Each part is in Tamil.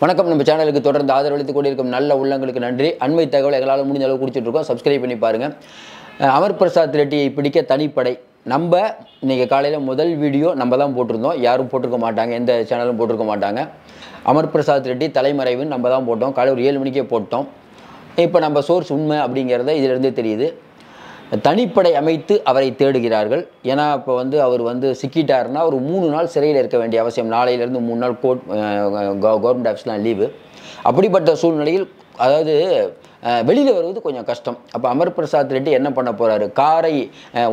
வணக்கம் நம்ம சேனலுக்கு தொடர்ந்து ஆதரவளித்து கொண்டிருக்கும் நல்ல உள்ளங்களுக்கு நன்றி அண்மை தகவல் எங்களால் முடிஞ்ச அளவு குடிச்சிட்ருக்கோம் சப்ஸ்கிரைப் பண்ணி பாருங்கள் அமர் பிரசாத் ரெட்டியை பிடிக்க தனிப்படை நம்ம இன்றைக்கி காலையில் முதல் வீடியோ நம்ம தான் போட்டிருந்தோம் யாரும் போட்டிருக்க மாட்டாங்க எந்த சேனலும் போட்டிருக்க மாட்டாங்க அமர் பிரசாத் ரெட்டி தலைமறைவுன்னு நம்ம தான் போட்டோம் காலையில் ஒரு ஏழு மணிக்கே போட்டோம் இப்போ நம்ம சோர்ஸ் உண்மை அப்படிங்கிறத இதிலிருந்தே தெரியுது தனிப்படை அமைத்து அவரை தேடுகிறார்கள் ஏன்னா இப்போ வந்து அவர் வந்து சிக்கிட்டாருன்னா ஒரு மூணு நாள் சிறையில் இருக்க வேண்டிய அவசியம் நாளையிலேருந்து மூணு நாள் கோர்ட் கவர்மெண்ட் ஆஃபீஸ்லாம் லீவு அப்படிப்பட்ட சூழ்நிலையில் அதாவது வெளியில் வருவது கொஞ்சம் கஷ்டம் அப்போ அமர் பிரசாத் ரெட்டி என்ன பண்ண போகிறாரு காரை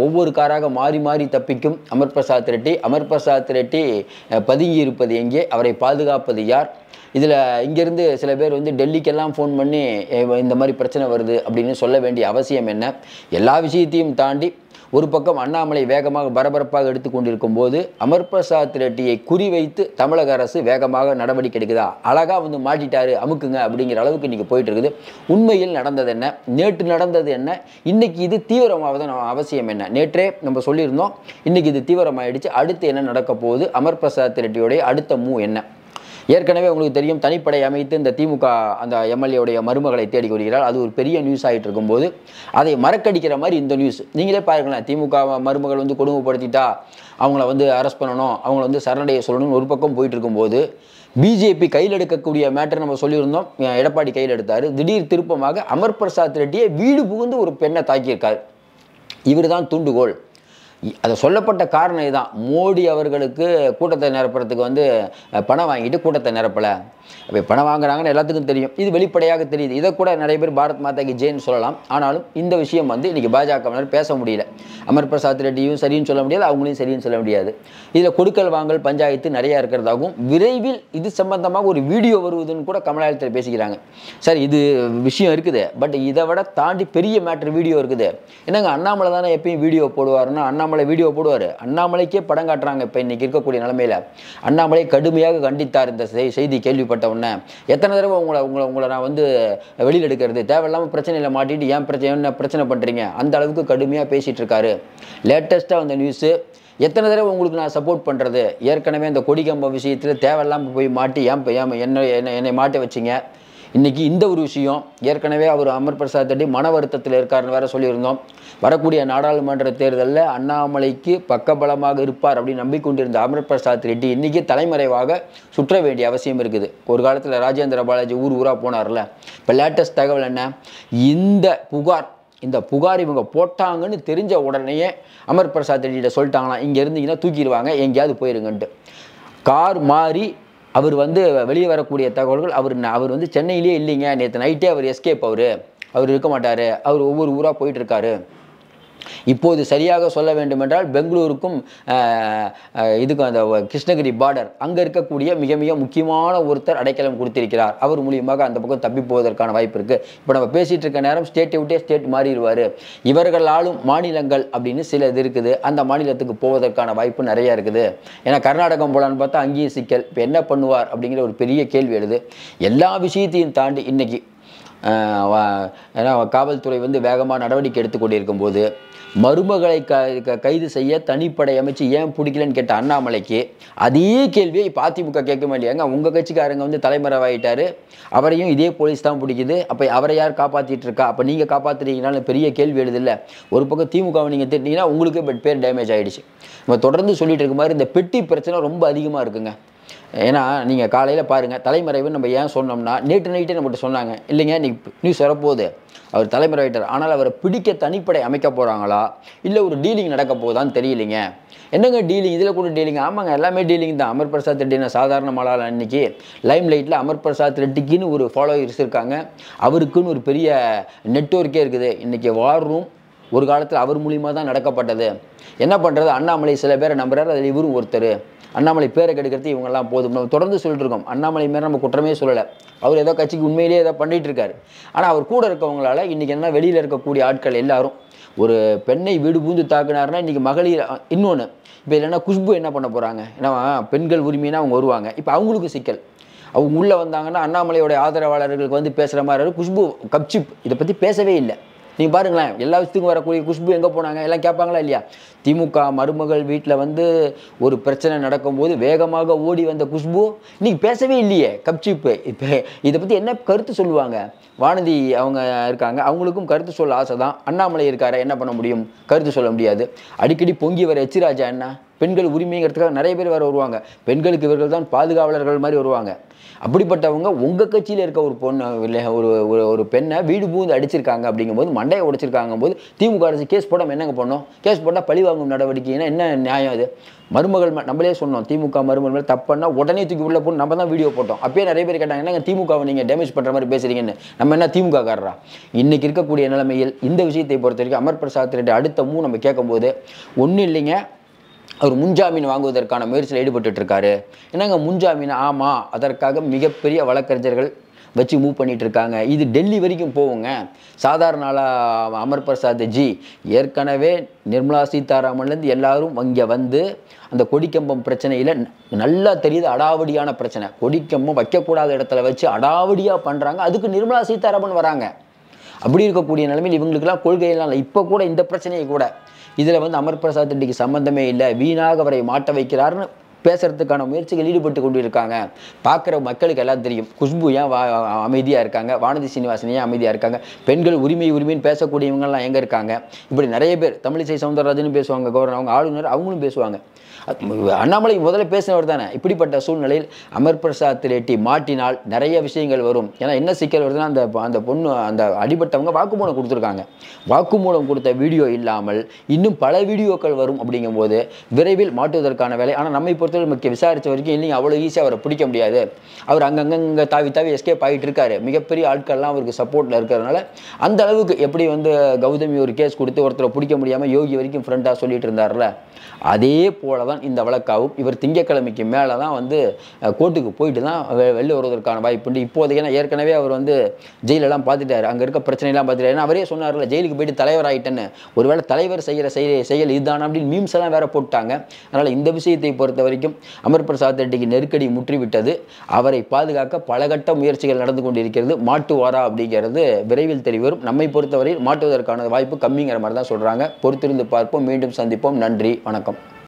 ஒவ்வொரு காராக மாறி மாறி தப்பிக்கும் அமர் பிரசாத் ரெட்டி அமர் பிரசாத் ரெட்டி பதுங்கி இருப்பது எங்கே அவரை பாதுகாப்பது யார் இதில் இங்கேருந்து சில பேர் வந்து டெல்லிக்கெல்லாம் ஃபோன் பண்ணி இந்த மாதிரி பிரச்சனை வருது அப்படின்னு சொல்ல வேண்டிய அவசியம் என்ன எல்லா விஷயத்தையும் தாண்டி ஒரு பக்கம் அண்ணாமலை வேகமாக பரபரப்பாக எடுத்து கொண்டிருக்கும் போது அமர்பிரசாத் ரெட்டியை குறிவைத்து தமிழக அரசு வேகமாக நடவடிக்கை எடுக்குதா அழகாக வந்து மாட்டிட்டாரு அமுக்குங்க அப்படிங்கிற அளவுக்கு இன்றைக்கி போயிட்டு இருக்குது உண்மையில் நடந்தது என்ன நேற்று நடந்தது என்ன இன்றைக்கி இது தீவிரமாவது அவசியம் என்ன நேற்றே நம்ம சொல்லியிருந்தோம் இன்றைக்கி இது தீவிரமாயிடுச்சு அடுத்து என்ன நடக்க போகுது பிரசாத் ரெட்டியோடைய அடுத்த மூ என்ன ஏற்கனவே உங்களுக்கு தெரியும் தனிப்படை அமைத்து இந்த திமுக அந்த எம்எல்ஏவுடைய மருமகளை தேடி வருகிறார் அது ஒரு பெரிய நியூஸ் ஆகிட்டு இருக்கும்போது அதை மறக்கடிக்கிற மாதிரி இந்த நியூஸ் நீங்களே பாருங்களேன் திமுக மருமகள் வந்து கொடுமைப்படுத்திட்டா அவங்கள வந்து அரெஸ்ட் பண்ணணும் அவங்கள வந்து சரணடைய சொல்லணும்னு ஒரு பக்கம் போயிட்டு இருக்கும்போது பிஜேபி கையில் எடுக்கக்கூடிய மேட்டர் நம்ம சொல்லியிருந்தோம் எடப்பாடி கையில் எடுத்தார் திடீர் திருப்பமாக அமர் பிரசாத் ரெட்டியை வீடு புகுந்து ஒரு பெண்ணை தாக்கியிருக்கார் இவர் தான் தூண்டுகோள் அதை சொல்லப்பட்ட காரணம் இதுதான் மோடி அவர்களுக்கு கூட்டத்தை நிரப்புறதுக்கு வந்து பணம் வாங்கிட்டு கூட்டத்தை நிரப்பலை அப்போ பணம் வாங்குறாங்கன்னு எல்லாத்துக்கும் தெரியும் இது வெளிப்படையாக தெரியுது இதை கூட நிறைய பேர் பாரத் மாதா கி ஜெயின்னு சொல்லலாம் ஆனாலும் இந்த விஷயம் வந்து இன்றைக்கி பாஜகவினர் பேச முடியல அமர் பிரசாத் ரெட்டியும் சரின்னு சொல்ல முடியாது அவங்களையும் சரின்னு சொல்ல முடியாது இதில் கொடுக்கல் வாங்கல் பஞ்சாயத்து நிறையா இருக்கிறதாகவும் விரைவில் இது சம்பந்தமாக ஒரு வீடியோ வருவதுன்னு கூட கமலாலயத்தில் பேசிக்கிறாங்க சார் இது விஷயம் இருக்குது பட் இதை விட தாண்டி பெரிய மேட்ரு வீடியோ இருக்குது என்னங்க அண்ணாமலை தானே எப்பயும் வீடியோ போடுவாருன்னா அண்ணாமலை அண்ணாமலை வீடியோ போடுவார் அண்ணாமலைக்கே படம் காட்டுறாங்க இப்போ இன்றைக்கி இருக்கக்கூடிய நிலமையில் அண்ணாமலை கடுமையாக கண்டித்தார் இந்த செய்தி கேள்விப்பட்ட உடனே எத்தனை தடவை உங்களை உங்களை உங்களை நான் வந்து வெளியில் எடுக்கிறது தேவையில்லாமல் பிரச்சனையில் மாட்டிட்டு ஏன் பிரச்சனை என்ன பிரச்சனை பண்ணுறீங்க அந்த அளவுக்கு கடுமையாக பேசிகிட்டு இருக்காரு லேட்டஸ்ட்டாக வந்த நியூஸு எத்தனை தடவை உங்களுக்கு நான் சப்போர்ட் பண்ணுறது ஏற்கனவே இந்த கொடிக்கம்ப விஷயத்தில் தேவையில்லாமல் போய் மாட்டி ஏன் ஏன் என்ன என்னை மாட்ட வச்சிங்க இன்றைக்கி இந்த ஒரு விஷயம் ஏற்கனவே அவர் அமர் பிரசாத் ரெட்டி மன வருத்தத்தில் இருக்காருன்னு வேற சொல்லியிருந்தோம் வரக்கூடிய நாடாளுமன்ற தேர்தலில் அண்ணாமலைக்கு பக்கபலமாக இருப்பார் அப்படின்னு நம்பிக்கொண்டிருந்த அமர் பிரசாத் ரெட்டி இன்றைக்கி தலைமறைவாக சுற்ற வேண்டிய அவசியம் இருக்குது ஒரு காலத்தில் ராஜேந்திர பாலாஜி ஊர் ஊராக போனார்ல இப்போ லேட்டஸ்ட் தகவல் என்ன இந்த புகார் இந்த புகார் இவங்க போட்டாங்கன்னு தெரிஞ்ச உடனேயே அமர் பிரசாத் ரெட்டியிட்ட சொல்லிட்டாங்களாம் இங்கே இருந்தீங்கன்னா தூக்கிடுவாங்க எங்கேயாவது போயிருங்கன்ட்டு கார் மாறி அவர் வந்து வெளியே வரக்கூடிய தகவல்கள் அவர் அவர் வந்து சென்னையிலே இல்லைங்க நேற்று நைட்டே அவர் எஸ்கேப் அவர் அவர் இருக்க மாட்டார் அவர் ஒவ்வொரு ஊராக போயிட்டுருக்காரு இப்போது சரியாக சொல்ல வேண்டுமென்றால் பெங்களூருக்கும் இதுக்கும் அந்த கிருஷ்ணகிரி பார்டர் அங்கே இருக்கக்கூடிய மிக மிக முக்கியமான ஒருத்தர் அடைக்கலம் கொடுத்திருக்கிறார் அவர் மூலியமாக அந்த பக்கம் தப்பி போவதற்கான வாய்ப்பு இருக்குது இப்போ நம்ம பேசிகிட்டு இருக்க நேரம் ஸ்டேட்டை விட்டே ஸ்டேட் மாறிடுவார் இவர்களாலும் மாநிலங்கள் அப்படின்னு சில இது இருக்குது அந்த மாநிலத்துக்கு போவதற்கான வாய்ப்பு நிறையா இருக்குது ஏன்னா கர்நாடகம் போலான்னு பார்த்தா அங்கேயும் சிக்கல் இப்போ என்ன பண்ணுவார் அப்படிங்கிற ஒரு பெரிய கேள்வி எழுது எல்லா விஷயத்தையும் தாண்டி இன்றைக்கி ஏன்னா காவல்துறை வந்து வேகமாக நடவடிக்கை எடுத்துக்கொண்டிருக்கும் போது மருமகளை க கைது செய்ய தனிப்படை அமைச்சு ஏன் பிடிக்கலன்னு கேட்ட அண்ணாமலைக்கு அதே கேள்வியை இப்போ அதிமுக கேட்க இல்லையாங்க உங்கள் கட்சிக்காரங்க வந்து தலைமறைவாயிட்டார் அவரையும் இதே போலீஸ் தான் பிடிக்குது அப்போ அவரை யார் காப்பாற்றிட்டு இருக்கா அப்போ நீங்கள் காப்பாற்றுறீங்கனாலும் பெரிய கேள்வி எழுதில்ல ஒரு பக்கம் திமுகவை நீங்கள் திட்டிங்கன்னா உங்களுக்கு பேர் டேமேஜ் ஆகிடுச்சு நம்ம தொடர்ந்து சொல்லிட்டு இருக்க மாதிரி இந்த பெட்டி பிரச்சனை ரொம்ப அதிகமாக இருக்குங்க ஏன்னா நீங்கள் காலையில் பாருங்கள் தலைமறைவு நம்ம ஏன் சொன்னோம்னா நேற்று நைட்டே நம்மகிட்ட சொன்னாங்க இல்லைங்க இன்றைக்கி நியூஸ் வரப்போகுது அவர் தலைமறைவிட்டார் ஆனால் அவரை பிடிக்க தனிப்படை அமைக்க போகிறாங்களா இல்லை ஒரு டீலிங் நடக்க போகுதான்னு தெரியலைங்க என்னங்க டீலிங் இதில் கூட டீலிங் ஆமாங்க எல்லாமே டீலிங் தான் அமர் பிரசாத் ரெட்டினா சாதாரண மலால் அன்னைக்கு லைம் லைட்டில் அமர் பிரசாத் ரெட்டிக்குன்னு ஒரு ஃபாலோவர்ஸ் இருக்காங்க அவருக்குன்னு ஒரு பெரிய நெட்ஒர்க்கே இருக்குது இன்றைக்கி வார் ரூம் ஒரு காலத்தில் அவர் மூலியமாக தான் நடக்கப்பட்டது என்ன பண்ணுறது அண்ணாமலை சில பேரை நம்புறாரு அதில் இவரும் ஒருத்தர் அண்ணாமலை பேரை கெடுக்கிறது இவங்கெல்லாம் போதும் நம்ம தொடர்ந்து சொல்லிட்டுருக்கோம் அண்ணாமலை மேலே நம்ம குற்றமே சொல்லலை அவர் ஏதோ கட்சிக்கு உண்மையிலேயே ஏதோ பண்ணிகிட்டு ஆனால் அவர் கூட இருக்கவங்களால் இன்றைக்கி என்ன வெளியில் இருக்கக்கூடிய ஆட்கள் எல்லாரும் ஒரு பெண்ணை வீடு பூந்து தாக்குனாருன்னா இன்றைக்கி மகளிர் இன்னொன்று இப்போ இல்லைன்னா குஷ்பு என்ன பண்ண போகிறாங்க ஏன்னா பெண்கள் உரிமைன்னா அவங்க வருவாங்க இப்போ அவங்களுக்கு சிக்கல் அவங்க உள்ளே வந்தாங்கன்னா அண்ணாமலையோடைய ஆதரவாளர்களுக்கு வந்து பேசுகிற மாதிரி குஷ்பு கப்சிப் இதை பற்றி பேசவே இல்லை நீங்கள் பாருங்களேன் எல்லா விஷயத்துக்கும் வரக்கூடிய குஷ்பு எங்கே போனாங்க எல்லாம் கேட்பாங்களா இல்லையா திமுக மருமகள் வீட்டில் வந்து ஒரு பிரச்சனை நடக்கும்போது வேகமாக ஓடி வந்த குஷ்பு இன்றைக்கி பேசவே இல்லையே கப்சிப்பு இப்போ இதை பற்றி என்ன கருத்து சொல்லுவாங்க வானதி அவங்க இருக்காங்க அவங்களுக்கும் கருத்து சொல்ல ஆசை தான் அண்ணாமலை இருக்கார என்ன பண்ண முடியும் கருத்து சொல்ல முடியாது அடிக்கடி பொங்கி வர எச்சிராஜா என்ன பெண்கள் உரிமைங்கிறதுக்காக நிறைய பேர் வேறு வருவாங்க பெண்களுக்கு இவர்கள் தான் பாதுகாவலர்கள் மாதிரி வருவாங்க அப்படிப்பட்டவங்க உங்கள் கட்சியில் இருக்க ஒரு பொண்ணு இல்லை ஒரு ஒரு ஒரு பெண்ணை வீடு பூந்து அடிச்சிருக்காங்க அப்படிங்கும்போது மண்டையை உடைச்சிருக்காங்க போது திமுக அரசு கேஸ் போடாமல் என்னங்க பண்ணோம் கேஸ் போட்டால் பழி வாங்கும் நடவடிக்கைன்னா என்ன நியாயம் அது மருமகள் நம்மளே சொன்னோம் திமுக மருமகள் தப்பன்னா உடனே தூக்கி உள்ள போட்டு நம்ம தான் வீடியோ போட்டோம் அப்பயே நிறைய பேர் கேட்டாங்க என்னங்க திமுகவை நீங்கள் டேமேஜ் பண்ணுற மாதிரி பேசுகிறீங்கன்னு நம்ம என்ன திமுக காரரா இன்றைக்கி இருக்கக்கூடிய நிலைமையில் இந்த விஷயத்தை பொறுத்த வரைக்கும் அமர் பிரசாத் ரெட்டி அடுத்த மூணு நம்ம கேட்கும்போது ஒன்றும் இல்லைங்க அவர் முன்ஜாமீன் வாங்குவதற்கான முயற்சியில் ஈடுபட்டு இருக்காரு என்னங்க முன்ஜாமீன் ஆமாம் அதற்காக மிகப்பெரிய வழக்கறிஞர்கள் வச்சு மூவ் பண்ணிகிட்டு இருக்காங்க இது டெல்லி வரைக்கும் போவோங்க சாதாரண அமர் பிரசாத் ஜி ஏற்கனவே நிர்மலா சீதாராமன்லேருந்து எல்லாரும் இங்கே வந்து அந்த கொடிக்கம்பம் பிரச்சனையில் நல்லா தெரியுது அடாவடியான பிரச்சனை கொடிக்கம்பம் வைக்கக்கூடாத இடத்துல வச்சு அடாவடியாக பண்ணுறாங்க அதுக்கு நிர்மலா சீதாராமன் வராங்க அப்படி இருக்கக்கூடிய நிலைமையில் இவங்களுக்குலாம் கொள்கையெல்லாம் இல்லை இப்போ கூட இந்த பிரச்சனையை கூட இதில் வந்து அமர் பிரசாத் ரெட்டிக்கு சம்மந்தமே இல்லை வீணாக அவரை மாட்ட வைக்கிறார்னு பேசுறதுக்கான முயற்சிகள் ஈடுபட்டு கொண்டு இருக்காங்க பார்க்குற மக்களுக்கு எல்லாம் தெரியும் குஷ்பு ஏன் வா அமைதியாக இருக்காங்க வானதி சீனிவாசன் ஏன் அமைதியாக இருக்காங்க பெண்கள் உரிமை உரிமைன்னு பேசக்கூடியவங்கெல்லாம் எங்கே இருக்காங்க இப்படி நிறைய பேர் தமிழிசை சவுந்தரராஜனும் பேசுவாங்க கவர்னர் அவங்க ஆளுநர் அவங்களும் பேசுவாங்க அண்ணாமலை முதல்ல பேசினவர் தானே இப்படிப்பட்ட சூழ்நிலையில் அமர் பிரசாத் ரெட்டி மாட்டினால் நிறைய விஷயங்கள் வரும் ஏன்னா என்ன சிக்கல் வருதுன்னா அந்த அந்த பொண்ணு அந்த அடிபட்டவங்க வாக்குமூலம் கொடுத்துருக்காங்க வாக்குமூலம் கொடுத்த வீடியோ இல்லாமல் இன்னும் பல வீடியோக்கள் வரும் அப்படிங்கும்போது விரைவில் மாட்டுவதற்கான வேலை ஆனால் நம்மை பொறுத்தவரை விசாரித்த வரைக்கும் இல்லைங்க அவ்வளோ ஈஸியாக அவரை பிடிக்க முடியாது அவர் அங்கங்கே தாவி தாவி எஸ்கேப் ஆகிட்டு இருக்காரு மிகப்பெரிய ஆட்கள்லாம் அவருக்கு சப்போர்ட்டில் இருக்கிறதுனால அந்த அளவுக்கு எப்படி வந்து கௌதமி ஒரு கேஸ் கொடுத்து ஒருத்தரை பிடிக்க முடியாமல் யோகி வரைக்கும் ஃப்ரெண்டாக சொல்லிட்டு இருந்தார்ல அதே போல தான் இந்த வழக்காகவும் இவர் திங்கக்கிழமைக்கு மேலே தான் வந்து கோர்ட்டுக்கு போயிட்டு தான் வெளில வருவதற்கான உண்டு இப்போதைக்கு ஏன்னா ஏற்கனவே அவர் வந்து ஜெயிலெல்லாம் பார்த்துட்டாரு அங்கே இருக்க பிரச்சனைலாம் பார்த்துட்டாரு ஏன்னா அவரே சொன்னார்ல ஜெயிலுக்கு போயிட்டு தலைவர் ஆகிட்டேன்னு ஒருவேளை தலைவர் செய்கிற செயல் இதுதான் அப்படின்னு மீம்ஸ் எல்லாம் வேற போட்டாங்க அதனால் இந்த விஷயத்தை பொறுத்த வரைக்கும் வரைக்கும் அமர் பிரசாத் ரெட்டிக்கு நெருக்கடி முற்றிவிட்டது அவரை பாதுகாக்க பலகட்ட முயற்சிகள் நடந்து கொண்டிருக்கிறது மாட்டுவாரா அப்படிங்கிறது விரைவில் தெரிவரும் நம்மை பொறுத்தவரையில் மாட்டுவதற்கான வாய்ப்பு கம்மிங்கிற மாதிரி தான் சொல்கிறாங்க பொறுத்திருந்து பார்ப்போம் மீண்டும் சந்திப்போம் நன்றி வணக்கம்